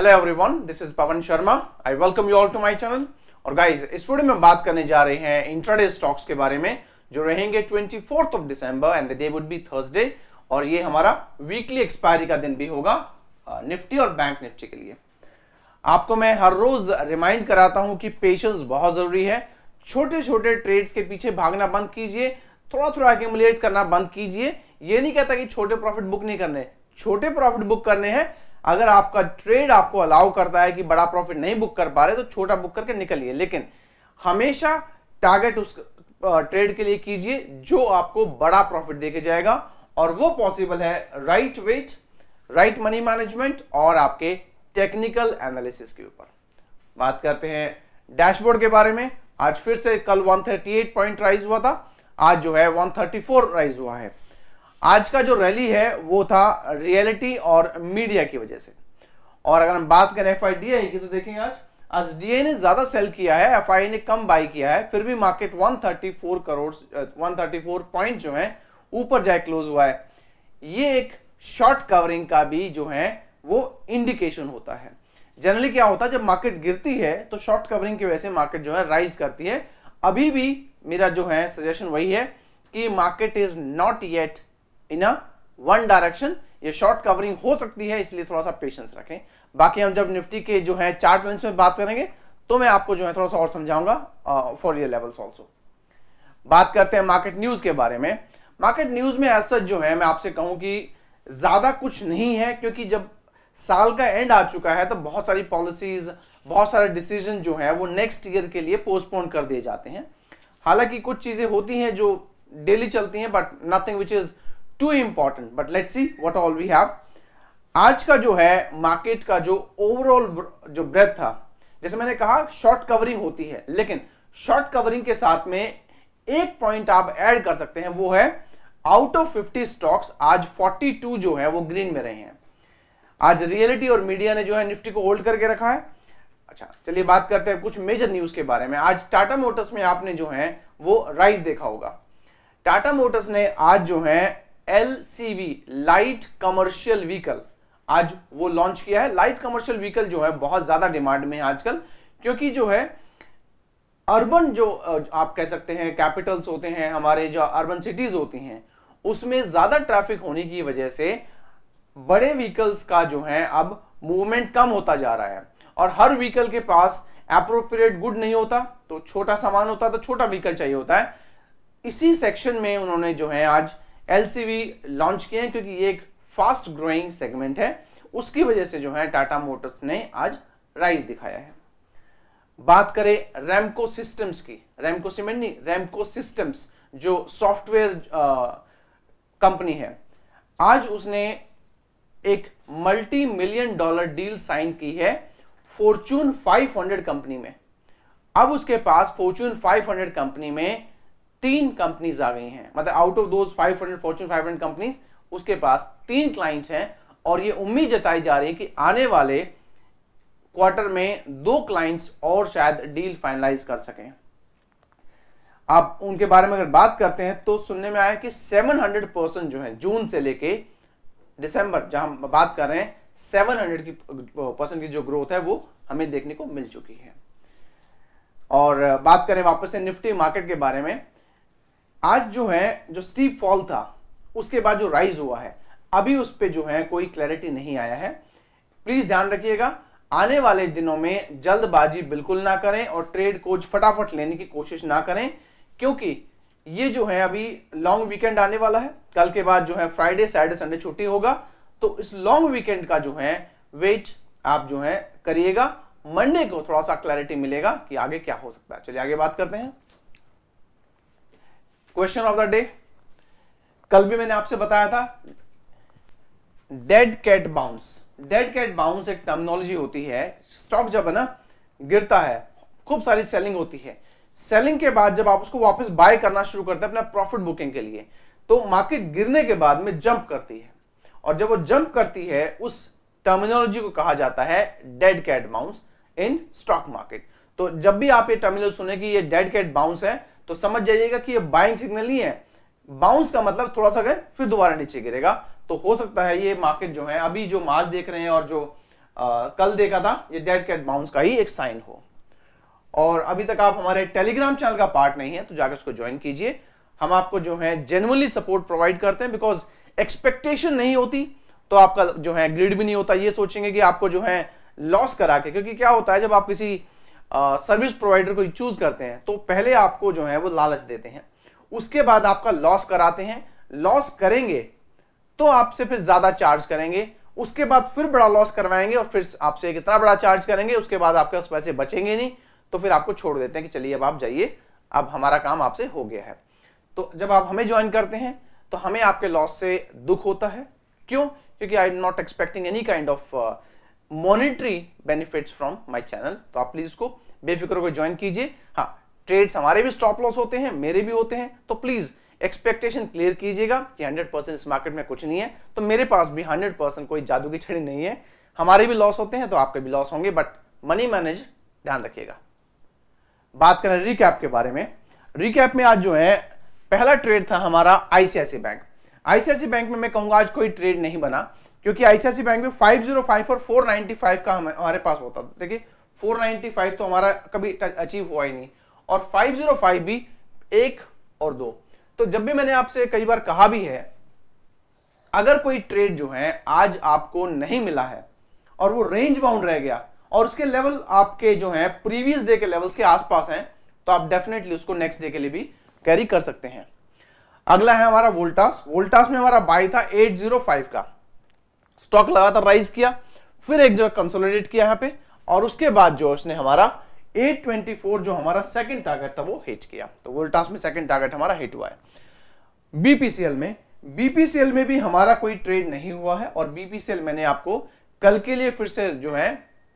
Hello everyone this is Pawan Sharma I welcome you all to my channel और guys इस video में बात करने जा रहे हैं इंट्राडे स्टॉक्स के बारे में जो रहेंगे twenty fourth of December and the day would be Thursday और ये हमारा वीकली एक्सपायरी का दिन भी होगा निफ्टी और बैंक निफ्टी के लिए आपको मैं हर रोज रिमाइंड कराता हूं कि पेशेंस बहुत जरूरी है छोटे छोटे ट्रेड्स के पीछे भागना बंद कीजिए थोड़ा थोड़ा एक्यूमुलेट करना बंद कीजिए ये नहीं कहता कि छोटे प्रॉफिट बुक नहीं करने छोटे प्रॉफिट बुक करने हैं अगर आपका ट्रेड आपको अलाउ करता है कि बड़ा प्रॉफिट नहीं बुक कर पा रहे तो छोटा बुक करके निकलिए लेकिन हमेशा टारगेट उस ट्रेड के लिए कीजिए जो आपको बड़ा प्रॉफिट देके जाएगा और वो पॉसिबल है right wait right money management और आपके टेक्निकल एनालिसिस के ऊपर बात करते हैं डैशबोर्ड के बारे में आज फिर से कल 138 पॉइंट राइज हुआ था आज जो है 134 राइज हुआ है आज का जो रैली है वो था रियलिटी और मीडिया की वजह से और अगर हम बात करें एफ की तो देखें आज आज डी ने ज्यादा सेल किया है एफ ने कम बाई किया है फिर भी मार्केट 134 करोड़ 134 पॉइंट जो है ऊपर जाए क्लोज हुआ है ये एक शॉर्ट कवरिंग का भी जो है वो इंडिकेशन होता है जनरली क्या होता है जब मार्केट गिरती है तो शॉर्ट कवरिंग की वजह से मार्केट जो है राइज करती है अभी भी मेरा जो है सजेशन वही है कि market is not yet in a one direction ये शॉर्ट कवरिंग हो सकती है इसलिए थोड़ा सा पेशेंस रखें बाकी हम जब निफ्टी के जो है चार्ट लेंस में बात करेंगे तो मैं आपको जो है थोड़ा सा और समझाऊंगा फॉर ये लेवल्स आल्सो बात करते हैं मार्केट न्यूज के बारे में मार्केट न्यूज में ऐसा जो है मैं आपसे कहूं कि ज्यादा कुछ नहीं है क्योंकि जब साल का एंड आ चुका है तो बहुत सारी पॉलिसीज बहुत सारे डिसीजन जो है वो नेक्स्ट ईयर के लिए पोस्टपोन कर दिए जाते हैं हालांकि कुछ चीजें होती हैं जो डेली चलती हैं but nothing which is too important but let's see what all we have आज का जो है मार्केट का जो ओवरऑल जो ब्रेथ था जैसे मैंने कहा शॉर्ट कवरिंग होती है लेकिन शॉर्ट कवरिंग के साथ में एक पॉइंट आप ऐड कर सकते हैं वो है आउट ऑफ 50 स्टॉक्स आज 42 जो है वो ग्रीन में रहे हैं आज रियलिटी और मीडिया ने जो है निफ्टी को होल्ड करके रखा है अच्छा चलिए बात करते हैं कुछ मेजर न्यूज के बारे में आज टाटा मोटर्स में आपने जो है वो राइज देखा होगा टाटा मोटर्स ने आज जो है एल लाइट कमर्शियल व्हीकल आज वो लॉन्च किया है लाइट कमर्शियल व्हीकल जो है बहुत ज्यादा डिमांड में है आजकल क्योंकि जो है अर्बन जो आप कह सकते हैं कैपिटल्स होते हैं हमारे जो अर्बन सिटीज होती हैं उसमें ज्यादा ट्रैफिक होने की वजह से बड़े व्हीकल्स का जो है अब मूवमेंट कम होता जा रहा है और हर व्हीकल के पास अप्रोप्रिएट गुड नहीं होता तो छोटा सामान होता तो छोटा व्हीकल चाहिए होता है इसी सेक्शन में उन्होंने जो है आज एल लॉन्च किए हैं क्योंकि ये एक फास्ट ग्रोइंग सेगमेंट है उसकी वजह से जो है टाटा मोटर्स ने आज राइज दिखाया है बात करें रैमको सिस्टम्स की रैमको सीमेंट नहीं रैमको सिस्टम्स जो सॉफ्टवेयर कंपनी है आज उसने एक multi million dollar deal sign की है फॉर्चून 500 कंपनी में अब उसके पास फॉर्चून 500 कंपनी में तीन कंपनीज आ गई हैं मतलब out of those 500 Fortune 500 companies उसके पास तीन क्लाइंट्स हैं और ये उम्मीद जताई जा रही है कि आने वाले क्वार्टर में दो क्लाइंट्स और शायद डील फाइनलाइज कर सके आप उनके बारे में अगर बात करते हैं तो सुनने में आया कि 700 परसेंट जो है जून से लेके दिसंबर जहां हम बात कर रहे हैं 700 की परसेंट की जो ग्रोथ है वो हमें देखने को मिल चुकी है और बात करें वापस से निफ्टी मार्केट के बारे में आज जो है जो स्टीप फॉल था उसके बाद जो राइज हुआ है अभी उस पर जो है कोई क्लैरिटी नहीं आया है प्लीज ध्यान रखिएगा आने वाले दिनों में जल्दबाजी बिल्कुल ना करें और ट्रेड को फटाफट लेने की कोशिश ना करें क्योंकि ये जो है अभी लॉन्ग वीकेंड आने वाला है कल के बाद जो है फ्राइडे सैटरडे संडे छुट्टी होगा तो इस लॉन्ग वीकेंड का जो है वेट आप जो है करिएगा मंडे को थोड़ा सा क्लैरिटी मिलेगा कि आगे क्या हो सकता है चलिए आगे बात करते हैं क्वेश्चन ऑफ द डे कल भी मैंने आपसे बताया था dead cat bounce dead cat bounce एक टर्मिनोलॉजी होती है स्टॉक जब है ना गिरता है खूब सारी सेलिंग होती है सेलिंग के बाद जब आप उसको वापस बाय करना शुरू करते हैं अपना प्रॉफिट बुकिंग के लिए तो मार्केट गिरने के बाद में जंप करती है और जब वो जंप करती है उस टर्मिनोलॉजी को कहा जाता है dead cat bounce in stock market तो जब भी आप ये टर्मिनल सुने कि ये डेड कैट बाउंस है तो समझ जाइएगा कि ये बाइंग सिग्नल नहीं है बाउंस का मतलब थोड़ा सा गए फिर दोबारा नीचे गिरेगा तो हो सकता है ये मार्केट जो है अभी जो मार्च देख रहे हैं और जो आ, कल देखा था ये डेड कैट बाउंस का ही एक साइन हो और अभी तक आप हमारे टेलीग्राम चैनल का पार्ट नहीं है तो जाकर उसको ज्वाइन कीजिए हम आपको जो है जेनुअनली सपोर्ट प्रोवाइड करते हैं बिकॉज एक्सपेक्टेशन नहीं होती तो आपका जो है ग्रिड भी नहीं होता ये सोचेंगे कि आपको जो है लॉस करा के क्योंकि क्या होता है जब आप किसी सर्विस प्रोवाइडर को चूज करते हैं तो पहले आपको जो है वो लालच देते हैं उसके बाद आपका लॉस कराते हैं लॉस करेंगे तो आपसे फिर ज्यादा चार्ज करेंगे उसके बाद फिर बड़ा लॉस करवाएंगे और फिर आपसे कितना बड़ा चार्ज करेंगे उसके बाद आपके पास पैसे बचेंगे नहीं तो फिर आपको छोड़ देते हैं कि चलिए अब आप जाइए अब हमारा काम आपसे हो गया है तो जब आप हमें ज्वाइन करते हैं तो हमें आपके लॉस से दुख होता है क्यों क्योंकि I am not expecting any kind of monetary benefits from my channel तो आप प्लीज इसको बेफिक्र होकर ज्वाइन कीजिए हाँ ट्रेड्स हमारे भी स्टॉप लॉस होते हैं मेरे भी होते हैं तो प्लीज एक्सपेक्टेशन क्लियर कीजिएगा कि 100 परसेंट इस मार्केट में कुछ नहीं है तो मेरे पास भी 100 परसेंट कोई जादू की छड़ी नहीं है हमारे भी लॉस होते हैं तो आपके भी लॉस होंगे बट मनी मैनेज ध्यान रखिएगा बात करें रिकैप के बारे में रिकैप में आज जो है पहला ट्रेड था हमारा आईसीआईसी बैंक आईसीआईसी बैंक में मैं कहूंगा आज कोई ट्रेड नहीं बना क्योंकि आईसीआईसी बैंक में 505 और 495 का हमारे पास होता था देखिए 495 तो हमारा कभी अचीव हुआ ही नहीं और 505 भी एक और दो तो जब भी मैंने आपसे कई बार कहा भी है अगर कोई ट्रेड जो है आज आपको नहीं मिला है और वो रेंज बाउंड रह गया और उसके लेवल आपके जो है प्रीवियस डे के लेवल्स के आसपास हैं तो आप डेफिनेटली उसको नेक्स्ट डे के लिए भी कैरी कर सकते हैं अगला है हमारा वोल्टास वोल्टास में हमारा बाई था 805 का स्टॉक लगातार राइज किया फिर एक जगह कंसोलिडेट किया यहाँ पे और उसके बाद जो उसने हमारा 824 जो हमारा सेकंड टारगेट था वो हिट किया तो वोल्टास में सेकंड टारगेट हमारा हिट हुआ है बीपीसीएल में बीपीसीएल में भी हमारा कोई ट्रेड नहीं हुआ है और बीपीसीएल मैंने आपको कल के लिए फिर से जो है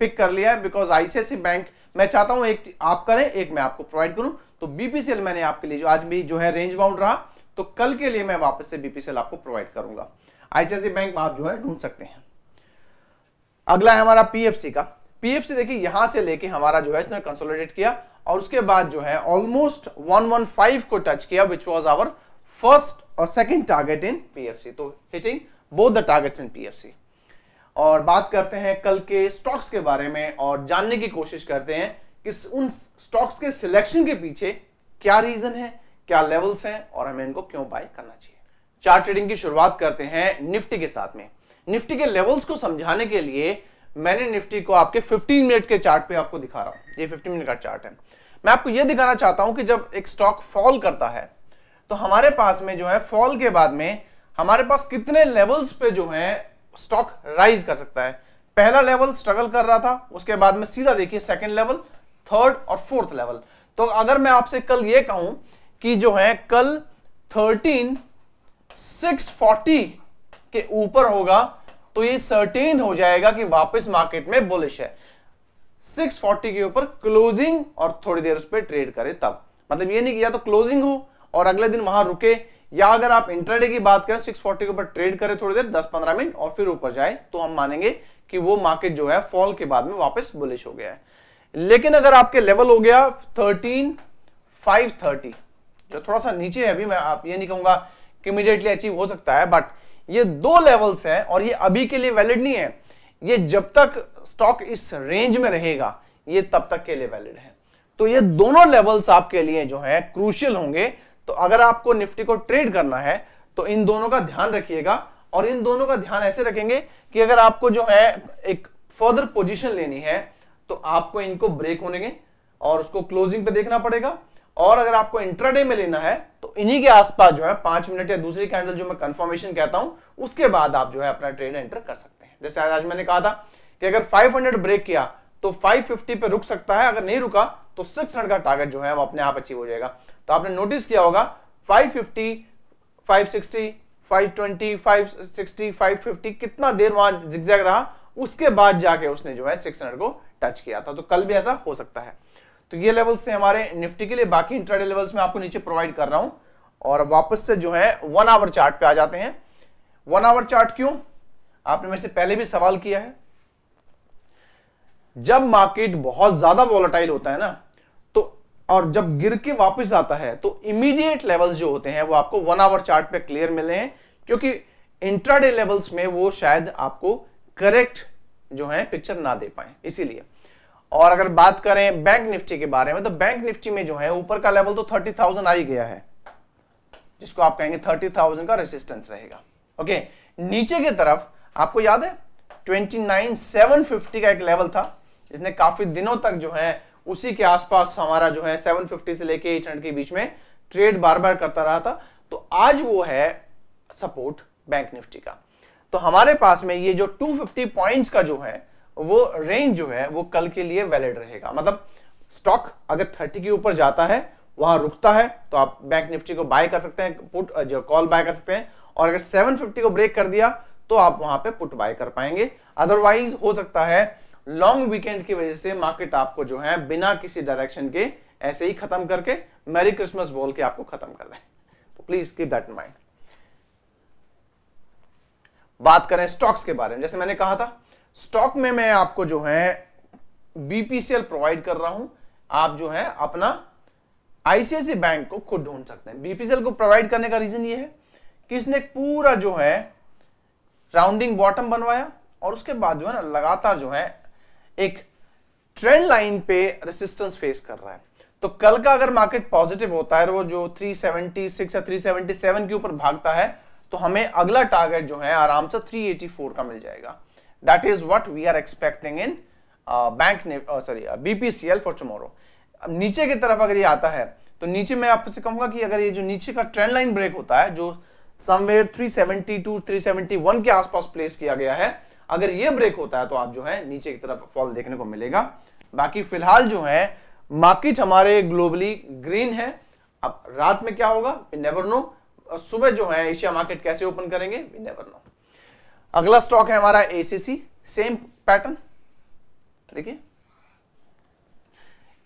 पिक कर लिया है बिकॉज आईसीआईसी बैंक मैं चाहता हूं एक आप करें एक मैं आपको प्रोवाइड करूं तो बीपीसीएल मैंने आपके लिए जो आज भी जो है रेंज बाउंड रहा तो कल के लिए मैं वापस से बीपीसीएल आपको प्रोवाइड करूंगा आईसीआईसी बैंक में आप जो है ढूंढ सकते हैं अगला है हमारा पीएफसी का पीएफसी देखिए यहां से लेके हमारा जो है इसने कंसोलिडेट किया और उसके बाद जो है ऑलमोस्ट 115 को टच किया विच वॉज आवर फर्स्ट और सेकेंड टारगेट इन पीएफसी तो hitting both the target in PFC और बात करते हैं कल के स्टॉक्स के बारे में और जानने की कोशिश करते हैं कि उन स्टॉक्स के सिलेक्शन के पीछे क्या रीजन है क्या लेवल्स हैं और हमें इनको क्यों बाय करना चाहिए चार्ट ट्रेडिंग की शुरुआत करते हैं निफ्टी के साथ में निफ्टी के लेवल्स को समझाने के लिए मैंने निफ्टी को आपके 15 मिनट के चार्ट पे आपको दिखा रहा हूं ये 15 मिनट का चार्ट है मैं आपको ये दिखाना चाहता हूं कि जब एक स्टॉक फॉल करता है तो हमारे पास में जो है फॉल के बाद में हमारे पास कितने लेवल्स पे जो है स्टॉक राइज कर सकता है पहला लेवल स्ट्रगल कर रहा था उसके बाद में सीधा देखिए सेकेंड लेवल थर्ड और फोर्थ लेवल तो अगर मैं आपसे कल ये कहूं कि जो है कल थर्टीन 640 के ऊपर होगा तो ये सर्टेन हो जाएगा कि वापस मार्केट में बुलिश है 640 के ऊपर क्लोजिंग और थोड़ी देर उस पर ट्रेड करें तब मतलब ये नहीं कि या तो क्लोजिंग हो और अगले दिन वहां रुके या अगर आप इंटरडे की बात करें 640 के ऊपर ट्रेड करें थोड़ी देर 10-15 मिनट और फिर ऊपर जाए तो हम मानेंगे कि वो मार्केट जो है फॉल के बाद में वापस बुलिश हो गया है लेकिन अगर आपके लेवल हो गया थर्टीन फाइव थर्टी जो थोड़ा सा नीचे है अभी मैं आप ये नहीं कहूंगा इमीडिएटली अचीव हो सकता है बट ये दो लेवल्स है और ये अभी के लिए वैलिड नहीं है ये जब तक स्टॉक इस रेंज में रहेगा ये तब तक के लिए वैलिड है तो ये दोनों लेवल्स आपके लिए जो है क्रूशियल होंगे तो अगर आपको निफ्टी को ट्रेड करना है तो इन दोनों का ध्यान रखिएगा और इन दोनों का ध्यान ऐसे रखेंगे कि अगर आपको जो है एक फर्दर पोजिशन लेनी है तो आपको इनको ब्रेक होने और उसको क्लोजिंग पे देखना पड़ेगा और अगर आपको इंट्राडे में लेना है इन्हीं के आसपास जो है पांच मिनट या दूसरी कैंडल जो मैं कंफर्मेशन कहता हूं उसके बाद आप जो है अपना ट्रेड एंटर कर सकते हैं जैसे आज, मैंने कहा था कि अगर 500 ब्रेक किया तो 550 पे रुक सकता है अगर नहीं रुका तो 600 का टारगेट जो है वो अपने आप अचीव हो जाएगा तो आपने नोटिस किया होगा फाइव फिफ्टी फाइव सिक्सटी 550 कितना देर वहां जिगजैग रहा उसके बाद जाके उसने जो है सिक्स को टच किया था तो कल भी ऐसा हो सकता है तो ये लेवल्स थे हमारे निफ्टी के लिए बाकी इंट्राडे लेवल्स में आपको नीचे प्रोवाइड कर रहा हूं और वापस से जो है वन आवर चार्ट पे आ जाते हैं वन आवर चार्ट क्यों आपने मेरे से पहले भी सवाल किया है जब मार्केट बहुत ज्यादा वॉलेटाइल होता है ना तो और जब गिर के वापस आता है तो इमीडिएट लेवल्स जो होते हैं वो आपको वन आवर चार्ट पे क्लियर मिले हैं क्योंकि इंट्राडे लेवल्स में वो शायद आपको करेक्ट जो है पिक्चर ना दे पाए इसीलिए और अगर बात करें बैंक निफ्टी के बारे में तो बैंक निफ्टी में जो है ऊपर का लेवल तो थर्टी थाउजेंड आ ही गया है जिसको आप कहेंगे थर्टी थाउजेंड का रेसिस्टेंस रहेगा ओके नीचे की तरफ आपको याद है ट्वेंटी नाइन सेवन फिफ्टी का एक लेवल था जिसने काफी दिनों तक जो है उसी के आसपास हमारा जो है 750 से लेके 800 के बीच में ट्रेड बार बार करता रहा था तो आज वो है सपोर्ट बैंक निफ्टी का तो हमारे पास में ये जो 250 पॉइंट्स का जो है वो रेंज जो है वो कल के लिए वैलिड रहेगा मतलब स्टॉक अगर थर्टी के ऊपर जाता है वहां रुकता है तो आप बैंक निफ्टी को बाय कर सकते हैं पुट जो कॉल बाय कर सकते हैं और अगर 750 को ब्रेक कर दिया तो आप वहां पे पुट बाय कर पाएंगे अदरवाइज हो सकता है लॉन्ग वीकेंड की वजह से मार्केट आपको जो है बिना किसी डायरेक्शन के ऐसे ही खत्म करके मैरी क्रिसमस बोल के आपको खत्म कर दें तो प्लीज की दैट माइंड बात करें स्टॉक्स के बारे में जैसे मैंने कहा था स्टॉक में मैं आपको जो है बीपीसीएल प्रोवाइड कर रहा हूं आप जो है अपना आईसीआईसी बैंक को खुद ढूंढ सकते हैं बीपीसीएल को प्रोवाइड करने का रीजन ये है कि इसने पूरा जो है राउंडिंग बॉटम बनवाया और उसके बाद जो है ना लगातार जो है एक ट्रेंड लाइन पे रेसिस्टेंस फेस कर रहा है तो कल का अगर मार्केट पॉजिटिव होता है वो जो 376 या 377 के ऊपर भागता है तो हमें अगला टारगेट जो है आराम से 384 का मिल जाएगा That is what we are expecting in bank ने सॉरी बीपीसीएल फॉर टुमारो अब नीचे की तरफ अगर ये आता है तो नीचे मैं आपसे कहूंगा कि अगर ये जो नीचे का ट्रेंड लाइन ब्रेक होता है जो समवेयर 370 371 के आसपास प्लेस किया गया है अगर ये ब्रेक होता है तो आप जो है नीचे की तरफ फॉल देखने को मिलेगा बाकी फिलहाल जो है मार्केट हमारे ग्लोबली ग्रीन है अब रात में क्या होगा नेवर नो सुबह जो है एशिया मार्केट कैसे ओपन करेंगे नेवर नो अगला स्टॉक है हमारा एसीसी सेम पैटर्न देखिए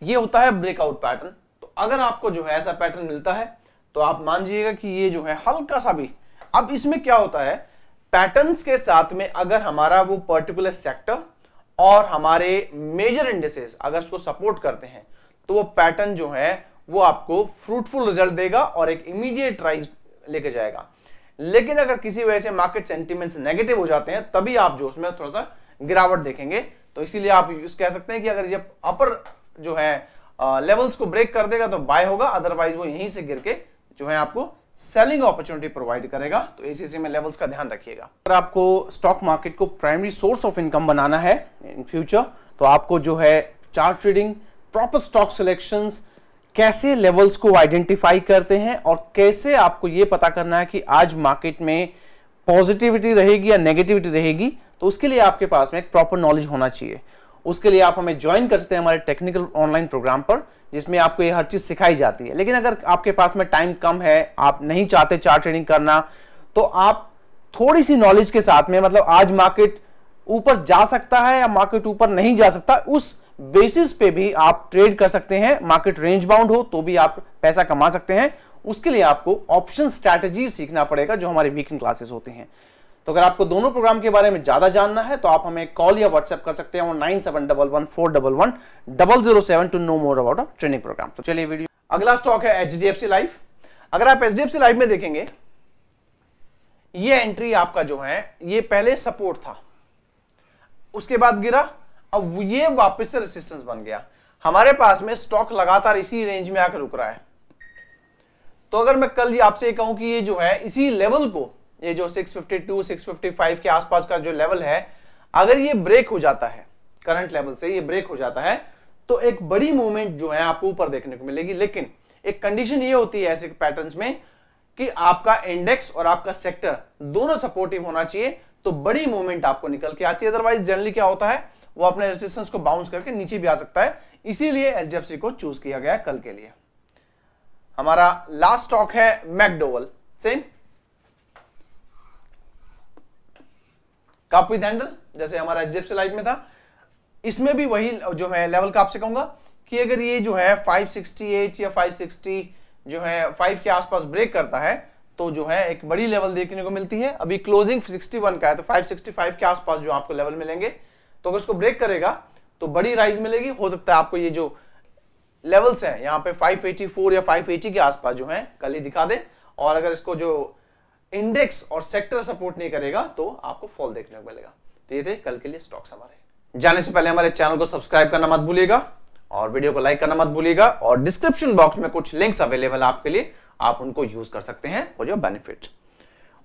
ये होता है ब्रेकआउट पैटर्न तो अगर आपको जो है ऐसा पैटर्न मिलता है तो आप मान जाइएगा कि ये जो है हल्का सा भी अब इसमें क्या होता है पैटर्न्स के साथ में अगर हमारा वो पर्टिकुलर सेक्टर और हमारे मेजर इंडस्ट्रीज अगर उसको सपोर्ट करते हैं तो वो पैटर्न जो है वो आपको फ्रूटफुल रिजल्ट देगा और एक इमीडिएट राइज लेके जाएगा लेकिन अगर किसी वजह से मार्केट सेंटिमेंट्स नेगेटिव हो जाते हैं तभी आप जो उसमें थोड़ा सा गिरावट देखेंगे तो इसीलिए आप कह सकते हैं कि अगर ये अपर जो है लेवल्स को ब्रेक कर देगा तो बाय होगा अदरवाइज वो यहीं से गिर के जो है आपको सेलिंग अपॉर्चुनिटी प्रोवाइड करेगा तो एसीसी में लेवल्स का ध्यान रखिएगा अगर आपको स्टॉक मार्केट को प्राइमरी सोर्स ऑफ इनकम बनाना है इन फ्यूचर तो आपको जो है chart trading proper stock selections कैसे लेवल्स को आइडेंटिफाई करते हैं और कैसे आपको ये पता करना है कि आज मार्केट में पॉजिटिविटी रहेगी या नेगेटिविटी रहेगी तो उसके लिए आपके पास में एक प्रॉपर नॉलेज होना चाहिए उसके लिए आप हमें ज्वाइन कर सकते हैं हमारे टेक्निकल ऑनलाइन प्रोग्राम पर जिसमें आपको ये हर चीज़ सिखाई जाती है लेकिन अगर आपके पास में टाइम कम है आप नहीं चाहते चार्ट ट्रेडिंग करना तो आप थोड़ी सी नॉलेज के साथ में मतलब आज मार्केट ऊपर जा सकता है या मार्केट ऊपर नहीं जा सकता उस बेसिस पे भी आप ट्रेड कर सकते हैं मार्केट रेंज बाउंड हो तो भी आप पैसा कमा सकते हैं उसके लिए आपको ऑप्शन स्ट्रैटेजी सीखना पड़ेगा जो हमारे वीकेंड क्लासेस होते हैं तो अगर आपको दोनों प्रोग्राम के बारे में ज्यादा जानना है तो आप हमें कॉल या व्हाट्सएप कर सकते हैं nine seven double one four double one double zero seven two know more about training program तो चलिए वीडियो अगला स्टॉक है H D F C life अगर आप H D F C life में देखेंगे ये एंट्री आपका जो है ये पहले सपोर्ट था उसके बाद गिरा अब ये वापस से रेसिस्टेंस बन गया हमारे पास में स्टॉक लगातार इसी रेंज में आकर रुक रहा है तो अगर मैं कल आपसे कहूं कि ये जो है इसी लेवल को ये जो 652 655 के आसपास का जो लेवल है अगर ये ब्रेक हो जाता है करंट लेवल से ये ब्रेक हो जाता है तो एक बड़ी मूवमेंट जो है आपको ऊपर देखने को मिलेगी लेकिन एक कंडीशन ये होती है ऐसे पैटर्न में कि आपका इंडेक्स और आपका सेक्टर दोनों सपोर्टिव होना चाहिए तो बड़ी मूवमेंट आपको निकल के आती है अदरवाइज जनरली क्या होता है वो अपने रेजिस्टेंस को बाउंस करके नीचे भी आ सकता है इसीलिए एच को चूज किया गया कल के लिए हमारा लास्ट स्टॉक है McDowell same cup with handle जैसे हमारा एच लाइफ में था इसमें भी वही जो है लेवल का आपसे कहूंगा कि अगर ये जो है 568 या 560 जो है 5 के आसपास ब्रेक करता है तो जो है एक बड़ी लेवल देखने को मिलती है अभी क्लोजिंग 61 का है तो 565 के आसपास जो आपको लेवल मिलेंगे तो अगर इसको ब्रेक करेगा तो बड़ी राइज मिलेगी हो सकता है आपको ये जो लेवल्स हैं यहाँ पे 584 या 580 के आसपास जो है कल ही दिखा दे और अगर इसको जो इंडेक्स और सेक्टर सपोर्ट नहीं करेगा तो आपको फॉल देखने को मिलेगा तो ये थे कल के लिए स्टॉक्स हमारे जाने से पहले हमारे चैनल को सब्सक्राइब करना मत भूलिएगा और वीडियो को लाइक करना मत भूलिएगा और डिस्क्रिप्शन बॉक्स में कुछ लिंक्स अवेलेबल आपके लिए आप उनको यूज कर सकते हैं फॉर योर बेनिफिट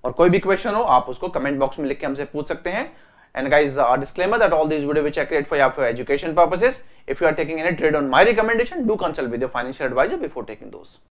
और कोई भी क्वेश्चन हो आप उसको कमेंट बॉक्स में लिख के हमसे पूछ सकते हैं And guys, a uh, disclaimer that all these videos which I create for you for education purposes. If you are taking any trade on my recommendation, do consult with your financial advisor before taking those.